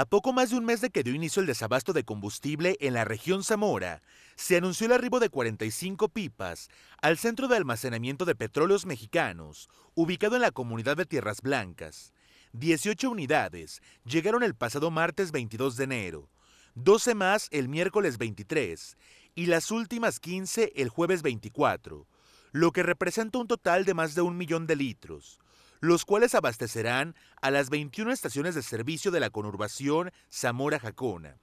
A poco más de un mes de que dio inicio el desabasto de combustible en la región Zamora, se anunció el arribo de 45 pipas al Centro de Almacenamiento de Petróleos Mexicanos, ubicado en la comunidad de Tierras Blancas. 18 unidades llegaron el pasado martes 22 de enero, 12 más el miércoles 23 y las últimas 15 el jueves 24, lo que representa un total de más de un millón de litros los cuales abastecerán a las 21 estaciones de servicio de la conurbación Zamora-Jacona.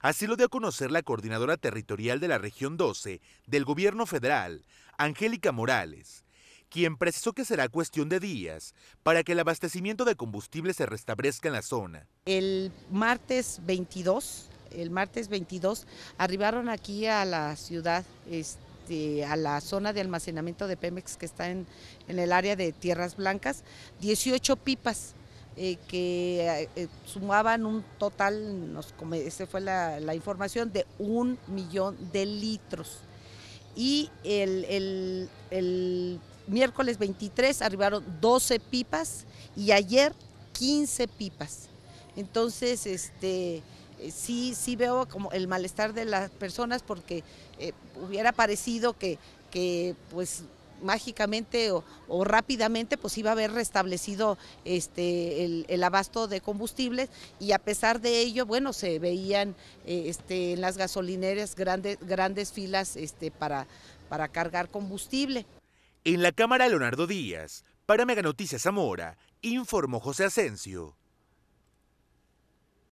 Así lo dio a conocer la coordinadora territorial de la región 12 del gobierno federal, Angélica Morales, quien precisó que será cuestión de días para que el abastecimiento de combustible se restablezca en la zona. El martes 22, el martes 22 arribaron aquí a la ciudad este, este, a la zona de almacenamiento de Pemex que está en, el área de Tierras Blancas, 18 pipas. Eh, que eh, eh, sumaban un total, nos, esa fue la, información, de un millón de litros. Y el, el miércoles 23 arribaron 12 pipas y ayer 15 pipas. Entonces, este eh, sí, sí veo como el malestar de las personas porque eh, hubiera parecido que, pues mágicamente o, rápidamente pues iba a haber restablecido este, el, abasto de combustibles y a pesar de ello bueno se veían eh, este, en las gasolineras grandes grandes filas este, para para cargar combustible en la cámara Leonardo Díaz para Mega Noticias Zamora informó José Asensio